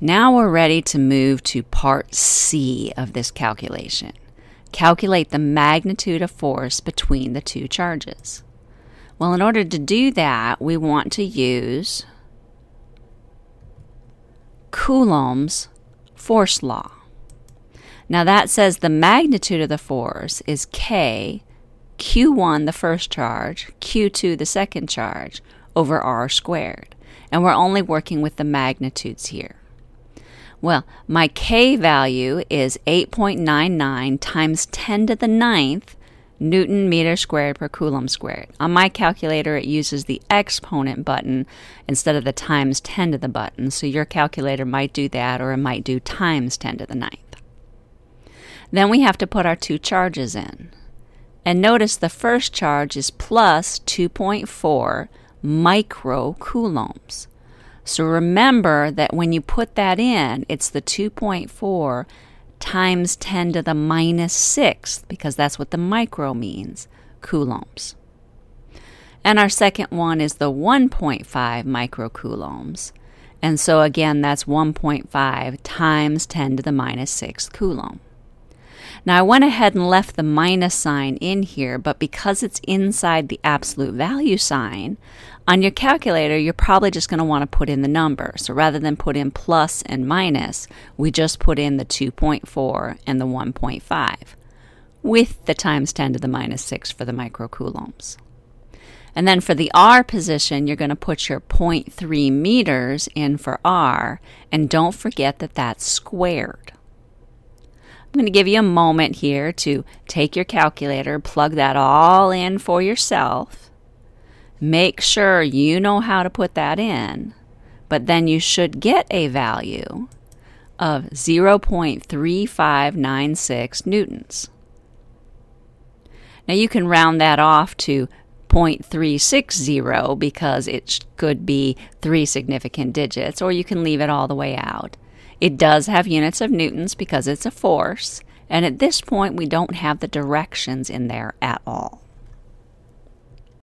Now we're ready to move to part C of this calculation. Calculate the magnitude of force between the two charges. Well, in order to do that, we want to use Coulomb's force law. Now that says the magnitude of the force is K, Q1 the first charge, Q2 the second charge, over R squared. And we're only working with the magnitudes here. Well, my K value is 8.99 times 10 to the ninth Newton meter squared per coulomb squared. On my calculator, it uses the exponent button instead of the times 10 to the button, so your calculator might do that or it might do times 10 to the ninth. Then we have to put our two charges in. And notice the first charge is plus 2.4 microcoulombs. So remember that when you put that in, it's the 2.4 times 10 to the minus 6, because that's what the micro means, coulombs. And our second one is the 1.5 microcoulombs. And so again, that's 1.5 times 10 to the minus 6 coulomb. Now I went ahead and left the minus sign in here, but because it's inside the absolute value sign, on your calculator, you're probably just going to want to put in the number. So rather than put in plus and minus, we just put in the 2.4 and the 1.5 with the times 10 to the minus 6 for the microcoulombs. And then for the R position, you're going to put your 0.3 meters in for R, and don't forget that that's squared. I'm going to give you a moment here to take your calculator, plug that all in for yourself, Make sure you know how to put that in, but then you should get a value of 0.3596 newtons. Now you can round that off to 0.360 because it could be three significant digits, or you can leave it all the way out. It does have units of newtons because it's a force, and at this point we don't have the directions in there at all.